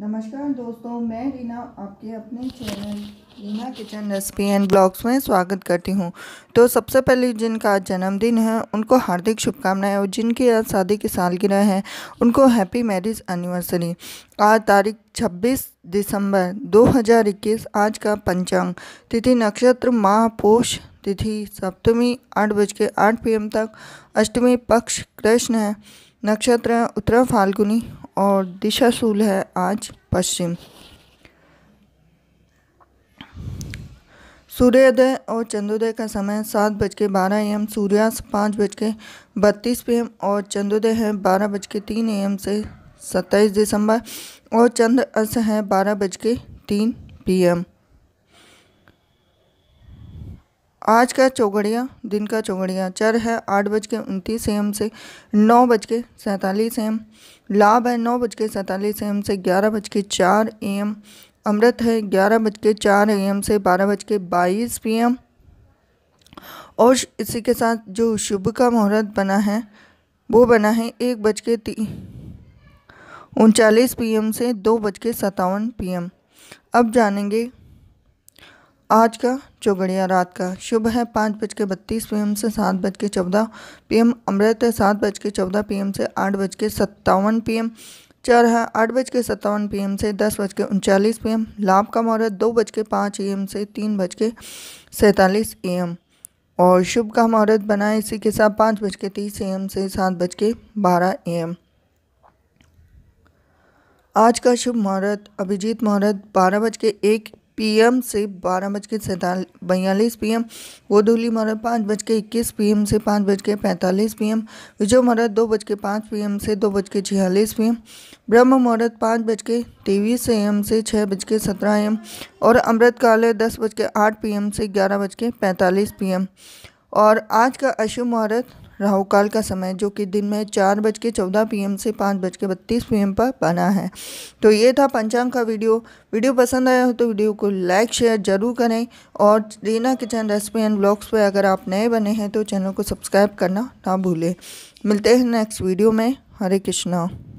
नमस्कार दोस्तों मैं रीना आपके अपने channel Reena kitchen recipe and blogs में स्वागत करती हूं तो सबसे पहले जिनका जन्मदिन है उनको हार्दिक शुभकामनाएं और जिनकी आज शादी की सालगिरह है उनको हैप्पी मैरिज एनिवर्सरी आज तारीख 26 दिसंबर 2021 आज का पंचांग तिथि नक्षत्र माह पोष तिथि सप्तमी आठ बज के आठ पी तक अष्टमी पक्ष कृष्ण है नक्षत्र उत्तरा फाल्गुनी और दिशाशूल है आज पश्चिम सूर्योदय और चंद्रोदय का समय सात बज के बारह एम सूर्यास्त पाँच बज के बत्तीस पी एम और चंद्रोदय है बारह बज के तीन एम से सत्ताईस दिसंबर और चंद्र अस्त है बारह बज के तीन पी एम आज का चौगड़िया दिन का चौगड़िया चर है आठ बज के उनतीस एम से नौ बज के सैंतालीस एम लाभ है नौ बज के सैंतालीस एम से ग्यारह बज के चार एम अमृत है ग्यारह बज के चार एम से बारह बज के बाईस पी एम और इसी के साथ जो शुभ का मुहूर्त बना है वो बना है एक बज के उनचालीस पी एम से दो बज के सत्तावन पी एम अब जानेंगे आज का चौगड़िया रात का शुभ है पाँच बज के बत्तीस पी से सात बज के चौदह पी एम अमृत है सात बज के चौदह पी से आठ बज के सत्तावन पी एम चर है आठ बज के सत्तावन पी से दस बज के उनचालीस पी लाभ का मुहूर्त दो बज के पाँच ए से तीन बज के सैंतालीस ए और शुभ का मुहूर्त बना इसी के साथ पाँच बज के तीस ए से सात बज के बारह ए आज का शुभ मुहूर्त अभिजीत मुहूर्त बारह बज के एक पीएम से बारह बज के सैंतालीस बयालीस पी एम गोधूली मौर्य पाँच बज के इक्कीस पी एम से पाँच बज के पैंतालीस पी एम विजय मारा दो बज के पाँच पी एम से दो बज के छियालीस पी एम ब्रह्म मुहूर्त पाँच बज के तेईस एम से छः बज के सत्रह एम और अमृतकाल दस बज के आठ पी एम से ग्यारह बज के पैंतालीस पी एम और आज का अशुभ मुहूर्त राहुकाल का समय जो कि दिन में चार बज के चौदह पी से पाँच बज के बत्तीस पी पर बना है तो ये था पंचांग का वीडियो वीडियो पसंद आया हो तो वीडियो को लाइक शेयर जरूर करें और Reena kitchen recipe and blogs पर अगर आप नए बने हैं तो चैनल को सब्सक्राइब करना ना भूलें मिलते हैं नेक्स्ट वीडियो में हरे कृष्णा